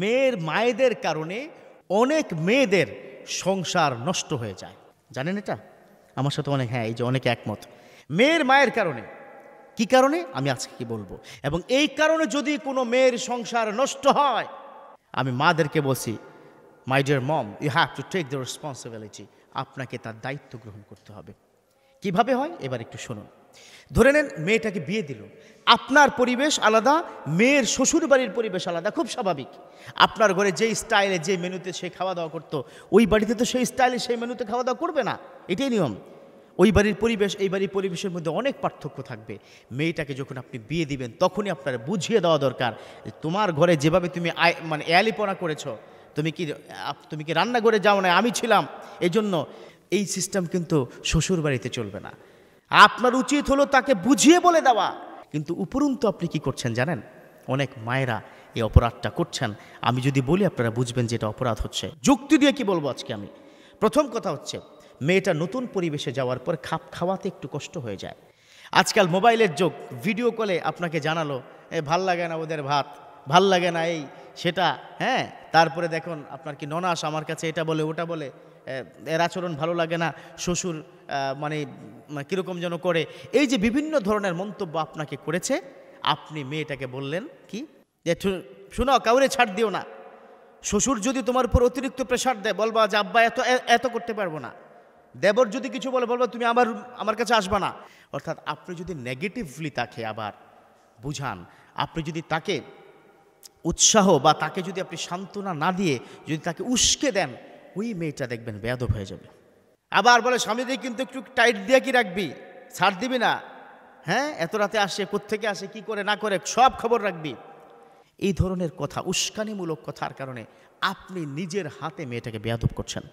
মেয়ের মায়েদের কারণে অনেক মেয়েদের সংসার নষ্ট হয়ে যায় জানেন এটা আমার সাথে অনেক হ্যাঁ এই যে অনেক একমত মেয়ের মায়ের কারণে কি কারণে আমি আজকে কি বলবো এবং এই কারণে যদি কোনো মেয়ের সংসার নষ্ট হয় আমি মাদেরকে বলছি my dear mom you have to take the responsibility আপনাকে তার দায়িত্ব গ্রহণ করতে হবে কিভাবে হয় এবার একটু শুনুন ধরে নেন মেয়েটাকে বিয়ে দিল আপনার পরিবেশ আলাদা মেয়ের শ্বশুর বাড়ির পরিবেশ আলাদা খুব স্বাভাবিক আপনার ঘরে যে স্টাইলে যে মেনুতে সে খাওয়া দাওয়া করতো ওই বাড়িতে তো সেই স্টাইলে সেই মেনুতে খাওয়া দাওয়া করবে না এটাই নিয়ম ওই বাড়ির পরিবেশ এই বাড়ির পরিবেশের মধ্যে অনেক পার্থক্য থাকবে মেয়েটাকে যখন আপনি বিয়ে দিবেন তখনই আপনার বুঝিয়ে দেওয়া দরকার তোমার ঘরে যেভাবে তুমি মানে এয়ালিপনা করেছো তুমি কি তুমি কি রান্না করে যাও না আমি ছিলাম এজন্য এই সিস্টেম কিন্তু শ্বশুর বাড়িতে চলবে না আপনার উচিত হলো তাকে বুঝিয়ে বলে দেওয়া কিন্তু উপরন্তু আপনি কি করছেন জানেন অনেক মায়েরা এই অপরাধটা করছেন আমি যদি বলি আপনারা বুঝবেন যে এটা অপরাধ হচ্ছে যুক্তি দিয়ে কি বলবো আজকে আমি প্রথম কথা হচ্ছে মেয়েটা নতুন পরিবেশে যাওয়ার পর খাপ খাওয়াতে একটু কষ্ট হয়ে যায় আজকাল মোবাইলের যোগ ভিডিও কলে আপনাকে জানালো এ ভাল লাগে না ওদের ভাত ভাল লাগে না এই সেটা হ্যাঁ তারপরে দেখুন আপনার কি ননাস আমার কাছে এটা বলে ওটা বলে এর আচরণ ভালো লাগে না শ্বশুর মানে, মানে কীরকম যেন করে এই যে বিভিন্ন ধরনের মন্তব্য আপনাকে করেছে আপনি মেয়েটাকে বললেন কি যে শোনাও কাউরে ছাড় দিও না শ্বশুর যদি তোমার উপর অতিরিক্ত প্রেশার দেয় বলবা যে আব্বা এত এত করতে পারবো না দেবর যদি কিছু বলে বলবা তুমি আমার আমার কাছে আসবা না অর্থাৎ আপনি যদি নেগেটিভলি তাকে আবার বুঝান আপনি যদি তাকে উৎসাহ বা তাকে যদি আপনি সান্ত্বনা না দিয়ে যদি তাকে উস্কে দেন ওই মেয়েটা দেখবেন বেয়াদব হয়ে যাবে আবার বলে স্বামীদের কিন্তু একটু টাইট দিয়ে কি রাখবি ছাড় দিবি না হ্যাঁ এত রাতে আসে কোথেকে আসে কি করে না করে সব খবর রাখবি এই ধরনের কথা উস্কানিমূলক কথার কারণে আপনি নিজের হাতে মেয়েটাকে বেয়াদব করছেন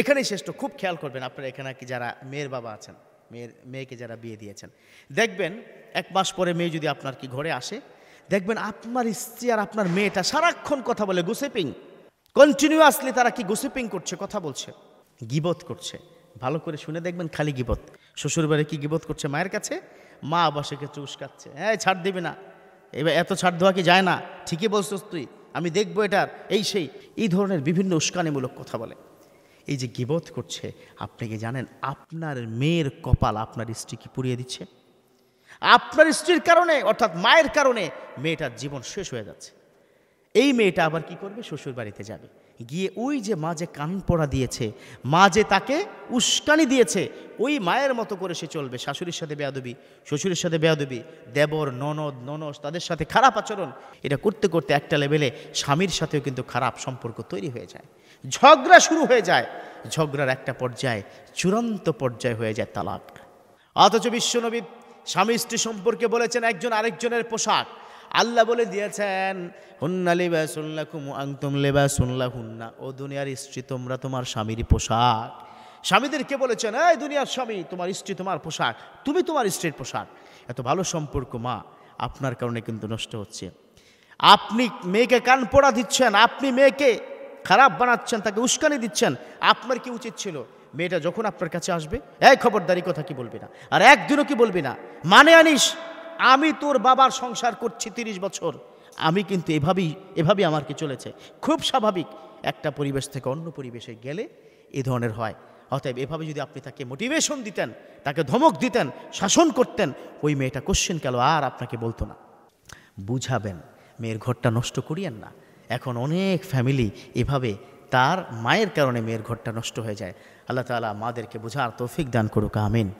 এখানেই শ্রেষ্ঠ খুব খেয়াল করবেন আপনার এখানে কি যারা মেয়ের বাবা আছেন মেয়ের মেয়েকে যারা বিয়ে দিয়েছেন দেখবেন এক মাস পরে মেয়ে যদি আপনার কি ঘরে আসে দেখবেন আপনার স্ত্রী আর আপনার মেয়েটা সারাক্ষণ কথা বলে গুসিপিং কন্টিনিউয়াসলি তারা কি গুসিপিং করছে কথা বলছে গিবত করছে ভালো করে শুনে দেখবেন খালি গিবত শ্বশুরবাড়ি কি গিবত করছে মায়ের কাছে মা আবাসেকে চুস্কাচ্ছে হ্যাঁ ছাড় দেবে না এবার এত ছাড় দেওয়া কি যায় না ঠিকই বলছিস তুই আমি দেখবো এটার এই সেই এই ধরনের বিভিন্ন উস্কানিমূলক কথা বলে এই যে গিবত করছে আপনি কি জানেন আপনার মেয়ের কপাল আপনার স্ত্রী কি পুড়িয়ে দিচ্ছে আপনার স্ত্রীর কারণে অর্থাৎ মায়ের কারণে মেয়েটার জীবন শেষ হয়ে যাচ্ছে এই মেয়েটা আবার কি করবে শ্বশুর বাড়িতে যাবে গিয়ে ওই যে মা যে কান পড়া দিয়েছে মা যে তাকে উস্কানি দিয়েছে ওই মায়ের মতো করে সে চলবে শাশুড়ির সাথে বেয়াদবি শ্বশুরের সাথে বেয়াদবি দেবর ননদ ননস তাদের সাথে খারাপ আচরণ এটা করতে করতে একটা লেভেলে স্বামীর সাথেও কিন্তু খারাপ সম্পর্ক তৈরি হয়ে যায় ঝগড়া শুরু হয়ে যায় ঝগড়ার একটা পর্যায়ে চূড়ান্ত পর্যায়ে হয়ে যায় তালাক অথচ বিশ্বনবী স্বামী স্ত্রী সম্পর্কে বলেছেন একজন আরেকজনের পোশাক আল্লাহ বলে দিয়েছেন হুন্না লেবা শুনলা কুমু আংতুম লেবা শুনলা হুন্না ও দুনিয়ার স্ত্রী তোমরা তোমার স্বামীর পোশাক স্বামীদেরকে বলেছেন এই দুনিয়ার স্বামী তোমার স্ত্রী তোমার পোশাক তুমি তোমার স্ত্রীর পোশাক এত ভালো সম্পর্ক মা আপনার কারণে কিন্তু নষ্ট হচ্ছে আপনি মেয়েকে কান পোড়া দিচ্ছেন আপনি মেয়েকে খারাপ বানাচ্ছেন তাকে উস্কানি দিচ্ছেন আপনার কি উচিত ছিল মেয়েটা যখন আপনার কাছে আসবে এই খবরদারি কথা কি বলবি না আর একদিনও কি বলবি না মানে আনিস আমি তোর বাবার সংসার করছি তিরিশ বছর আমি কিন্তু এভাবেই এভাবে আমার কি চলেছে খুব স্বাভাবিক একটা পরিবেশ থেকে অন্য পরিবেশে গেলে এ ধরনের হয় অতএব এভাবে যদি আপনি তাকে মোটিভেশন দিতেন তাকে ধমক দিতেন শাসন করতেন ওই মেয়েটা কোশ্চেন কেন আর আপনাকে বলতো না বুঝাবেন মেয়ের ঘরটা নষ্ট করিয়েন না এখন অনেক ফ্যামিলি এভাবে তার মায়ের কারণে মেয়ের ঘরটা নষ্ট হয়ে যায় আল্লাহ তালা মাদেরকে বোঝার তৌফিক দান করুক আমিন